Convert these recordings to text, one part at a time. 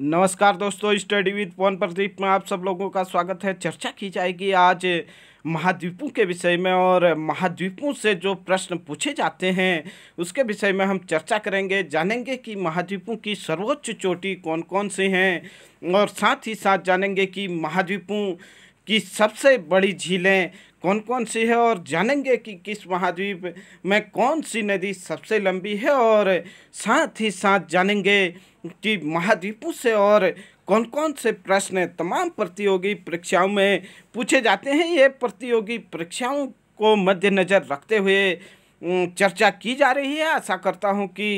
नमस्कार दोस्तों study with पवन प्रदीप में आप सब लोगों का स्वागत है चर्चा की जाएगी आज महाद्वीपों के विषय में और महाद्वीपों से जो प्रश्न पूछे जाते हैं उसके विषय में हम चर्चा करेंगे जानेंगे कि महाद्वीपों की सर्वोच्च चोटी कौन कौन सी हैं और साथ ही साथ जानेंगे कि महाद्वीपों की सबसे बड़ी झीलें कौन कौन सी है और जानेंगे कि किस महाद्वीप में कौन सी नदी सबसे लंबी है और साथ ही साथ जानेंगे कि महाद्वीपों से और कौन कौन से प्रश्न तमाम प्रतियोगी परीक्षाओं में पूछे जाते हैं ये प्रतियोगी परीक्षाओं को मद्देनज़र रखते हुए चर्चा की जा रही है आशा करता हूँ कि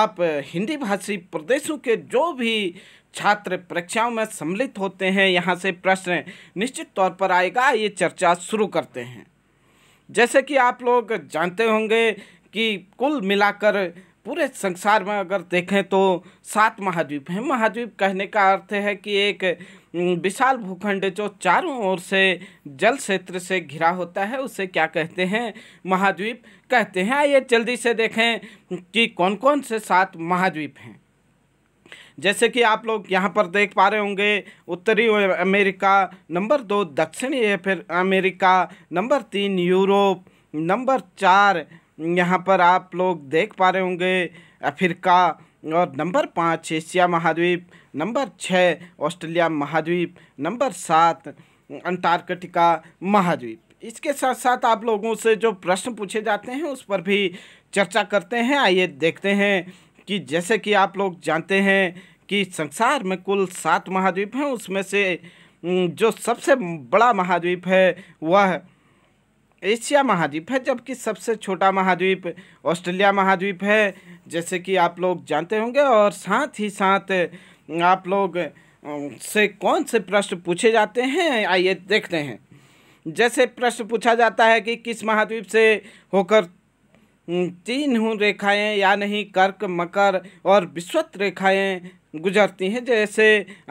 आप हिंदी भाषी प्रदेशों के जो भी छात्र परीक्षाओं में सम्मिलित होते हैं यहाँ से प्रश्न निश्चित तौर पर आएगा ये चर्चा शुरू करते हैं जैसे कि आप लोग जानते होंगे कि कुल मिलाकर पूरे संसार में अगर देखें तो सात महाद्वीप हैं महाद्वीप कहने का अर्थ है कि एक विशाल भूखंड जो चारों ओर से जल क्षेत्र से घिरा होता है उसे क्या कहते हैं महाद्वीप कहते हैं आइए जल्दी से देखें कि कौन कौन से सात महाद्वीप हैं जैसे कि आप लोग यहाँ पर देख पा रहे होंगे उत्तरी अमेरिका नंबर दो दक्षिणी फिर अमेरिका नंबर तीन यूरोप नंबर चार यहाँ पर आप लोग देख पा रहे होंगे अफ्रीका और नंबर पाँच एशिया महाद्वीप नंबर छः ऑस्ट्रेलिया महाद्वीप नंबर सात अंटार्कटिका महाद्वीप इसके साथ साथ आप लोगों से जो प्रश्न पूछे जाते हैं उस पर भी चर्चा करते हैं आइए देखते हैं कि जैसे कि आप लोग जानते हैं कि संसार में कुल सात महाद्वीप हैं उसमें से जो सबसे बड़ा महाद्वीप है वह एशिया महाद्वीप है जबकि सबसे छोटा महाद्वीप ऑस्ट्रेलिया महाद्वीप है जैसे कि आप लोग जानते होंगे और साथ ही साथ आप लोग से कौन से प्रश्न पूछे जाते हैं आइए देखते हैं जैसे प्रश्न पूछा जाता है कि किस महाद्वीप से होकर तीन हूँ रेखाएं यानी कर्क मकर और विश्वत रेखाएं गुजरती हैं जैसे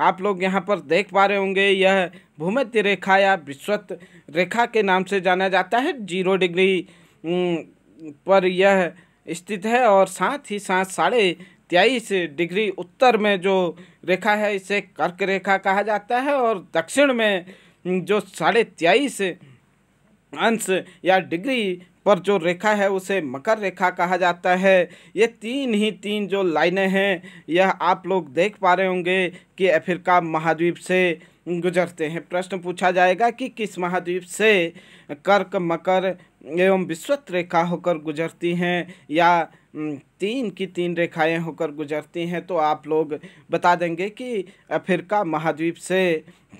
आप लोग यहाँ पर देख पा रहे होंगे यह भूमध्य रेखा या विश्वत रेखा के नाम से जाना जाता है जीरो डिग्री पर यह स्थित है और साथ ही साथ साढ़े तेईस डिग्री उत्तर में जो रेखा है इसे कर्क रेखा कहा जाता है और दक्षिण में जो साढ़े तेईस अंश या डिग्री पर जो रेखा है उसे मकर रेखा कहा जाता है ये तीन ही तीन जो लाइनें हैं यह आप लोग देख पा रहे होंगे कि अफ्रीका महाद्वीप से गुजरते हैं प्रश्न पूछा जाएगा कि किस महाद्वीप से कर्क मकर एवं विश्वत रेखा होकर गुजरती हैं या तीन की तीन रेखाएं होकर गुजरती हैं तो आप लोग बता देंगे कि अफ्रीका महाद्वीप से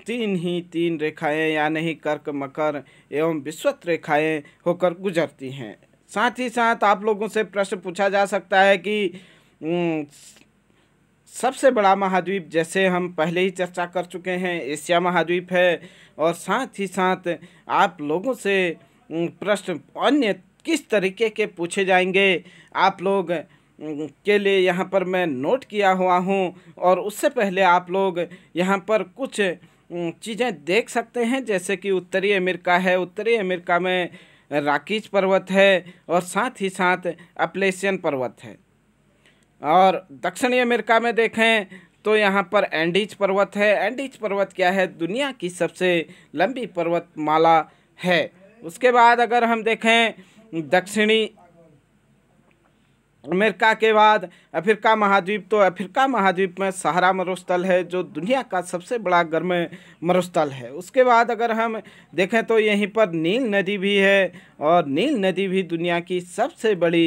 तीन ही तीन रेखाएं यानी कर्क मकर एवं विश्वत रेखाएं होकर गुजरती हैं साथ ही साथ आप लोगों से प्रश्न पूछा जा सकता है कि सबसे बड़ा महाद्वीप जैसे हम पहले ही चर्चा कर चुके हैं एशिया महाद्वीप है और साथ ही साथ आप लोगों से प्रश्न अन्य किस तरीके के पूछे जाएंगे आप लोग के लिए यहाँ पर मैं नोट किया हुआ हूँ और उससे पहले आप लोग यहाँ पर कुछ चीज़ें देख सकते हैं जैसे कि उत्तरी अमेरिका है उत्तरी अमेरिका में राकीज पर्वत है और साथ ही साथ अपलेशियन पर्वत है और दक्षिणी अमेरिका में देखें तो यहाँ पर एंडीज पर्वत है एंडीज पर्वत क्या है दुनिया की सबसे लंबी पर्वतमाला है उसके बाद अगर हम देखें दक्षिणी अमेरिका के बाद अफ्रीका महाद्वीप तो अफ्रीका महाद्वीप में सहारा मरुस्थल है जो दुनिया का सबसे बड़ा गर्म मरुस्थल है उसके बाद अगर हम देखें तो यहीं पर नील नदी भी है और नील नदी भी दुनिया की सबसे बड़ी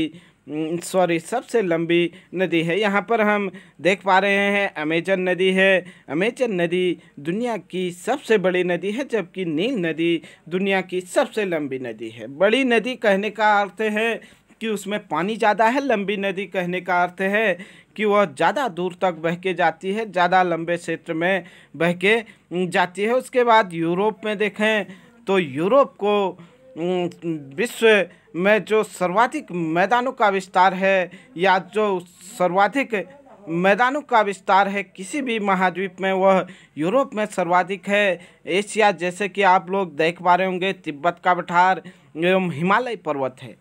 सॉरी हम्म, सबसे लंबी नदी है यहाँ पर हम देख पा रहे हैं अमेजन नदी है अमेजन नदी दुनिया की सबसे बड़ी नदी है जबकि नील नदी दुनिया की सबसे लंबी नदी है बड़ी नदी कहने का अर्थ है कि उसमें पानी ज़्यादा है लंबी नदी कहने का अर्थ है कि वह ज़्यादा दूर तक बह के जाती है ज़्यादा लंबे क्षेत्र में बह के जाती है उसके बाद यूरोप में देखें तो यूरोप को विश्व में जो सर्वाधिक मैदानों का विस्तार है या जो सर्वाधिक मैदानों का विस्तार है किसी भी महाद्वीप में वह यूरोप में सर्वाधिक है एशिया जैसे कि आप लोग देख पा रहे होंगे तिब्बत का पठार एवं हिमालय पर्वत है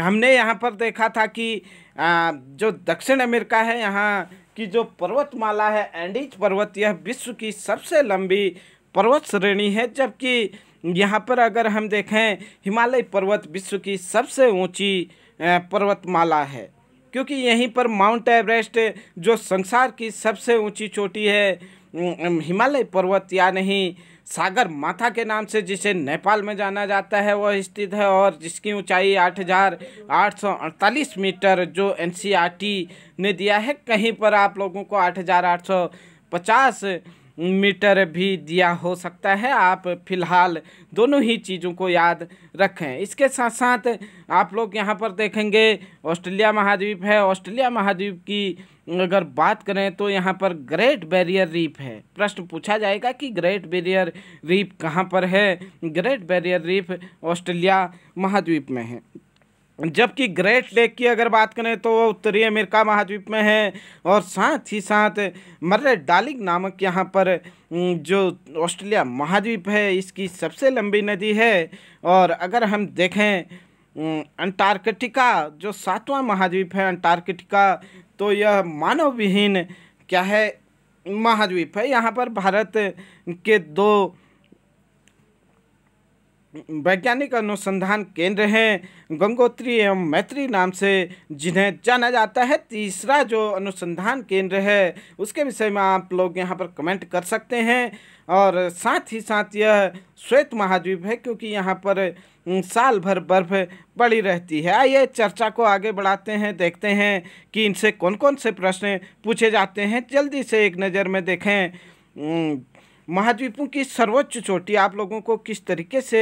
हमने यहाँ पर देखा था कि जो दक्षिण अमेरिका है यहाँ की जो पर्वतमाला है एंडीज पर्वत यह विश्व की सबसे लंबी पर्वत श्रेणी है जबकि यहाँ पर अगर हम देखें हिमालय पर्वत विश्व की सबसे ऊंची पर्वतमाला है क्योंकि यहीं पर माउंट एवरेस्ट जो संसार की सबसे ऊंची चोटी है हिमालय पर्वत या नहीं सागर माथा के नाम से जिसे नेपाल में जाना जाता है वह स्थित है और जिसकी ऊंचाई 8,848 मीटर जो एनसीईआरटी ने दिया है कहीं पर आप लोगों को पचास मीटर भी दिया हो सकता है आप फिलहाल दोनों ही चीज़ों को याद रखें इसके साथ साथ आप लोग यहाँ पर देखेंगे ऑस्ट्रेलिया महाद्वीप है ऑस्ट्रेलिया महाद्वीप की अगर बात करें तो यहाँ पर ग्रेट बैरियर रीप है प्रश्न पूछा जाएगा कि ग्रेट बैरियर रीप कहाँ पर है ग्रेट बैरियर रीप ऑस्ट्रेलिया महाद्वीप में है जबकि ग्रेट लेक की अगर बात करें तो वो उत्तरी अमेरिका महाद्वीप में है और साथ ही साथ मर्रे डालिक नामक यहाँ पर जो ऑस्ट्रेलिया महाद्वीप है इसकी सबसे लंबी नदी है और अगर हम देखें अंटार्कटिका जो सातवां महाद्वीप है अंटार्कटिका तो यह मानव विहीन क्या है महाद्वीप है यहाँ पर भारत के दो वैज्ञानिक अनुसंधान केंद्र हैं गंगोत्री एवं मैत्री नाम से जिन्हें जाना जाता है तीसरा जो अनुसंधान केंद्र है उसके विषय में आप लोग यहाँ पर कमेंट कर सकते हैं और साथ ही साथ यह श्वेत महाद्वीप है क्योंकि यहाँ पर साल भर बर्फ पड़ी रहती है आइए चर्चा को आगे बढ़ाते हैं देखते हैं कि इनसे कौन कौन से प्रश्न पूछे जाते हैं जल्दी से एक नज़र में देखें महाद्वीपों की सर्वोच्च चोटी आप लोगों को किस तरीके से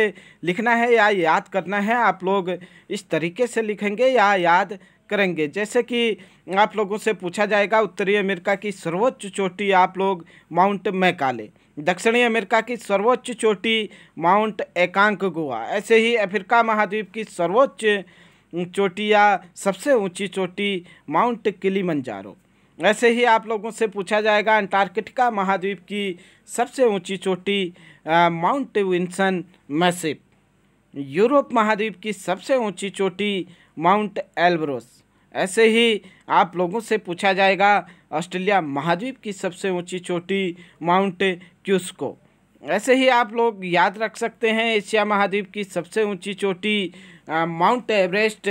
लिखना है या याद करना है आप लोग इस तरीके से लिखेंगे या याद करेंगे जैसे कि आप लोगों से पूछा जाएगा उत्तरी अमेरिका की सर्वोच्च चोटी आप लोग माउंट मैकाले दक्षिणी अमेरिका की सर्वोच्च चोटी माउंट एकांक गोवा ऐसे ही अफ्रीका महाद्वीप की सर्वोच्च चोटी या सबसे ऊंची चोटी माउंट किलीमंजारो ऐसे ही आप लोगों से पूछा जाएगा अंटार्कटिका महाद्वीप की सबसे ऊंची चोटी माउंट विंसन मैसिप यूरोप महाद्वीप की सबसे ऊंची चोटी माउंट एल्ब्रोस ऐसे ही आप लोगों से पूछा जाएगा ऑस्ट्रेलिया महाद्वीप की सबसे ऊंची चोटी माउंट क्यूस्को ऐसे ही आप लोग याद रख सकते हैं एशिया महाद्वीप की सबसे ऊंची चोटी माउंट एवरेस्ट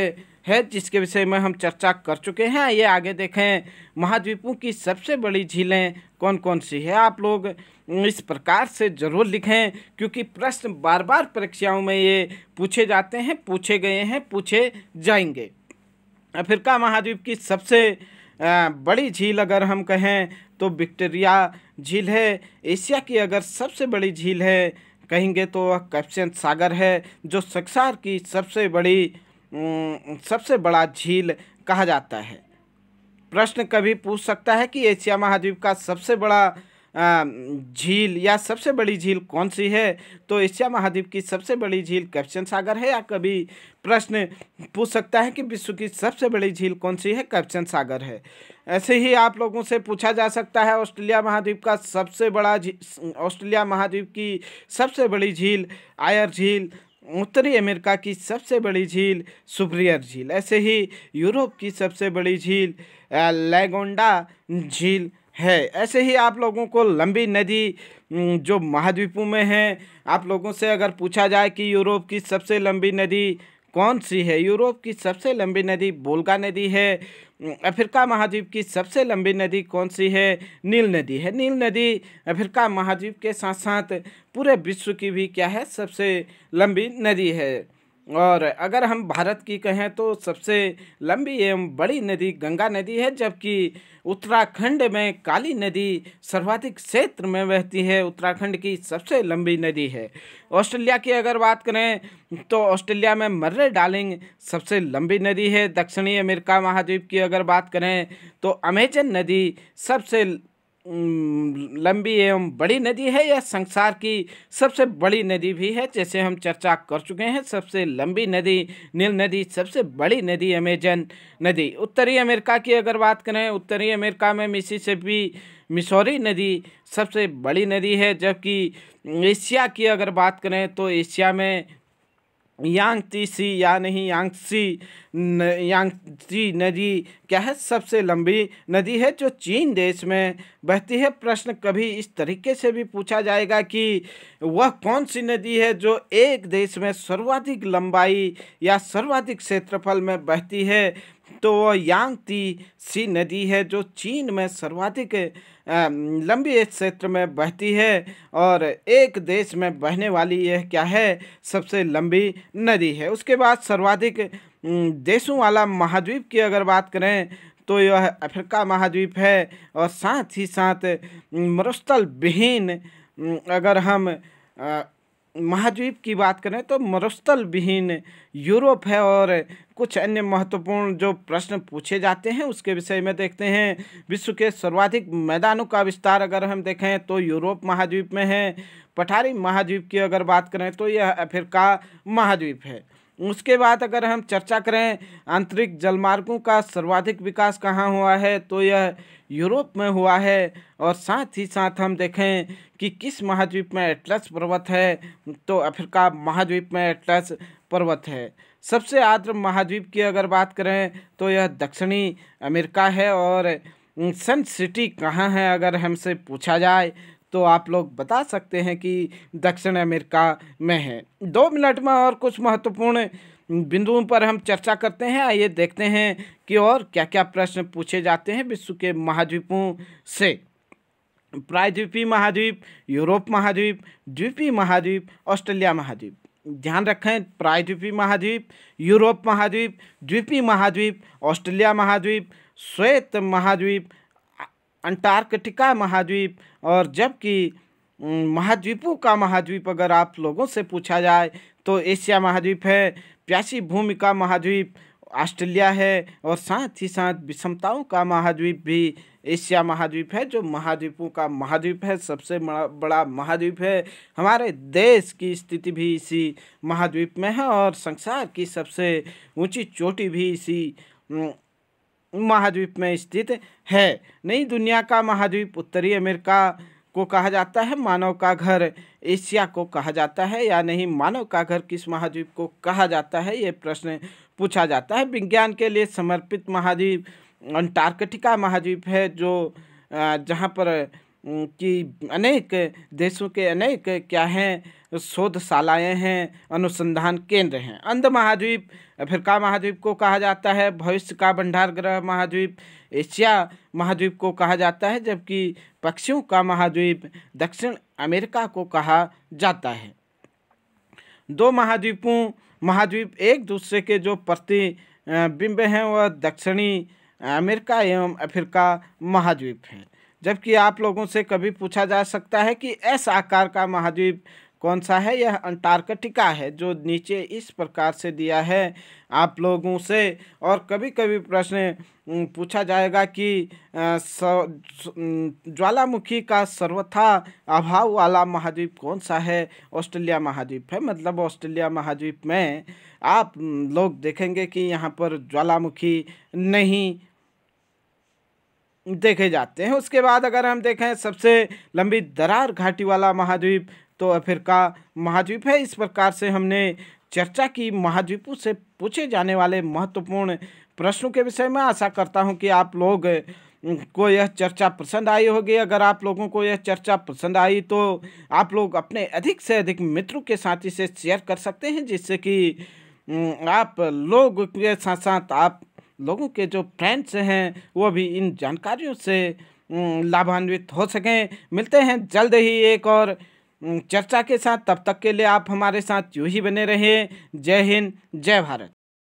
है जिसके विषय में हम चर्चा कर चुके हैं ये आगे देखें महाद्वीपों की सबसे बड़ी झीलें कौन कौन सी है आप लोग इस प्रकार से ज़रूर लिखें क्योंकि प्रश्न बार बार परीक्षाओं में ये पूछे जाते हैं पूछे गए हैं पूछे जाएंगे अफ्रीका महाद्वीप की सबसे बड़ी झील अगर हम कहें तो विक्टोरिया झील है एशिया की अगर सबसे बड़ी झील है कहेंगे तो वह कैप्सियन सागर है जो सक्सार की सबसे बड़ी सबसे बड़ा झील कहा जाता है प्रश्न कभी पूछ सकता है कि एशिया महाद्वीप का सबसे बड़ा झील या सबसे बड़ी झील कौन सी है तो एशिया महाद्वीप की सबसे बड़ी झील कैप्शन सागर है या कभी प्रश्न पूछ सकता है कि विश्व की सबसे बड़ी झील कौन सी है कैप्शन सागर है ऐसे ही आप लोगों से पूछा जा सकता है ऑस्ट्रेलिया महाद्वीप का सबसे बड़ा ऑस्ट्रेलिया महाद्वीप की सबसे बड़ी झील आयर झील उत्तरी अमेरिका की सबसे बड़ी झील सुप्रियर झील ऐसे ही यूरोप की सबसे बड़ी झील लेगोंडा झील है ऐसे ही आप लोगों को लंबी नदी जो महाद्वीपों में है आप लोगों से अगर पूछा जाए कि यूरोप की सबसे लंबी नदी कौन सी है यूरोप की सबसे लंबी नदी बोलगा नदी है अफ्रीका महाद्वीप की सबसे लंबी नदी कौन सी है नील नदी है नील नदी अफ्रीका महाद्वीप के साथ साथ पूरे विश्व की भी क्या है सबसे लंबी नदी है और अगर हम भारत की कहें तो सबसे लंबी एवं बड़ी नदी गंगा नदी है जबकि उत्तराखंड में काली नदी सर्वाधिक क्षेत्र में बहती है उत्तराखंड की सबसे लंबी नदी है ऑस्ट्रेलिया की अगर बात करें तो ऑस्ट्रेलिया में मर्रे डार्लिंग सबसे लंबी नदी है दक्षिणी अमेरिका महाद्वीप की अगर बात करें तो अमेजन नदी सबसे लंबी एवं बड़ी नदी है यह संसार की सबसे बड़ी नदी भी है जैसे हम चर्चा कर चुके हैं सबसे लंबी नदी नील नदी सबसे बड़ी नदी अमेजन नदी उत्तरी अमेरिका की अगर बात करें उत्तरी अमेरिका में मिसिसिपी मिसौरी नदी सबसे बड़ी नदी है जबकि एशिया की अगर बात करें तो एशिया में यांग तीसी या नहीं यांगसी यांगजी नदी क्या है सबसे लंबी नदी है जो चीन देश में बहती है प्रश्न कभी इस तरीके से भी पूछा जाएगा कि वह कौन सी नदी है जो एक देश में सर्वाधिक लंबाई या सर्वाधिक क्षेत्रफल में बहती है तो वह यांगती सी नदी है जो चीन में सर्वाधिक लंबी क्षेत्र में बहती है और एक देश में बहने वाली यह क्या है सबसे लंबी नदी है उसके बाद सर्वाधिक देशों वाला महाद्वीप की अगर बात करें तो यह अफ्रीका महाद्वीप है और साथ ही साथ मरुस्थल विहीन अगर हम महाद्वीप की बात करें तो मरुस्थल विहीन यूरोप है और कुछ अन्य महत्वपूर्ण जो प्रश्न पूछे जाते हैं उसके विषय में देखते हैं विश्व के सर्वाधिक मैदानों का विस्तार अगर हम देखें तो यूरोप महाद्वीप में है पठारी महाद्वीप की अगर बात करें तो यह अफ्रीका महाद्वीप है उसके बाद अगर हम चर्चा करें आंतरिक जलमार्गों का सर्वाधिक विकास कहाँ हुआ है तो यह यूरोप में हुआ है और साथ ही साथ हम देखें कि किस महाद्वीप में एटलस पर्वत है तो अफ्रीका महाद्वीप में एटलस पर्वत है सबसे आर्द्र महाद्वीप की अगर बात करें तो यह दक्षिणी अमेरिका है और सन सिटी कहाँ है अगर हमसे पूछा जाए तो आप लोग बता सकते हैं कि दक्षिण अमेरिका में है दो मिनट में और कुछ महत्वपूर्ण बिंदुओं पर हम चर्चा करते हैं आइए देखते हैं कि और क्या क्या प्रश्न पूछे जाते हैं विश्व के महाद्वीपों से प्रायद्वीपीय महाद्वीप यूरोप महाद्वीप द्वीपीय महाद्वीप ऑस्ट्रेलिया महाद्वीप ध्यान रखें प्रायद्वीपीय महाद्वीप यूरोप महाद्वीप द्वीपीय महाद्वीप ऑस्ट्रेलिया महाद्वीप श्वेत महाद्वीप अंटार्कटिका महाद्वीप और जबकि महाद्वीपों का महाद्वीप अगर आप लोगों से पूछा जाए तो एशिया महाद्वीप है प्यासी भूमि का महाद्वीप ऑस्ट्रेलिया है और साथ ही साथ विषमताओं का महाद्वीप भी एशिया महाद्वीप है जो महाद्वीपों का महाद्वीप है सबसे बड़ा महाद्वीप है हमारे देश की स्थिति भी इसी महाद्वीप में है और संसार की सबसे ऊंची चोटी भी इसी महाद्वीप में स्थित है नई दुनिया का महाद्वीप उत्तरी अमेरिका को कहा जाता है मानव का घर एशिया को कहा जाता है या नहीं मानव का घर किस महाद्वीप को कहा जाता है ये प्रश्न पूछा जाता है विज्ञान के लिए समर्पित महाद्वीप अंटार्कटिका महाद्वीप है जो जहाँ पर कि अनेक देशों के अनेक क्या हैं शोधशालाएँ हैं अनुसंधान केंद्र हैं अंध महाद्वीप अफ्रीका महाद्वीप को कहा जाता है भविष्य का भंडार ग्रह महाद्वीप एशिया महाद्वीप को कहा जाता है जबकि पक्षियों का महाद्वीप दक्षिण अमेरिका को कहा जाता है दो महाद्वीपों महाद्वीप एक दूसरे के जो प्रतिबिंब हैं वह दक्षिणी अमेरिका एवं अफ्रीका महाद्वीप हैं जबकि आप लोगों से कभी पूछा जा सकता है कि एस आकार का महाद्वीप कौन सा है यह अंटार्कटिका है जो नीचे इस प्रकार से दिया है आप लोगों से और कभी कभी प्रश्न पूछा जाएगा कि ज्वालामुखी का सर्वथा अभाव वाला महाद्वीप कौन सा है ऑस्ट्रेलिया महाद्वीप है मतलब ऑस्ट्रेलिया महाद्वीप में आप लोग देखेंगे कि यहाँ पर ज्वालामुखी नहीं देखे जाते हैं उसके बाद अगर हम देखें सबसे लंबी दरार घाटी वाला महाद्वीप तो अफ्रीका महाद्वीप है इस प्रकार से हमने चर्चा की महाद्वीपों से पूछे जाने वाले महत्वपूर्ण प्रश्नों के विषय में आशा करता हूँ कि आप लोग को यह चर्चा पसंद आई होगी अगर आप लोगों को यह चर्चा पसंद आई तो आप लोग अपने अधिक से अधिक मित्रों के साथ इसे शेयर कर सकते हैं जिससे कि आप लोग के साथ साथ आप लोगों के जो फ्रेंड्स हैं वो भी इन जानकारियों से लाभान्वित हो सकें मिलते हैं जल्द ही एक और चर्चा के साथ तब तक के लिए आप हमारे साथ यूँ ही बने रहें जय हिंद जय भारत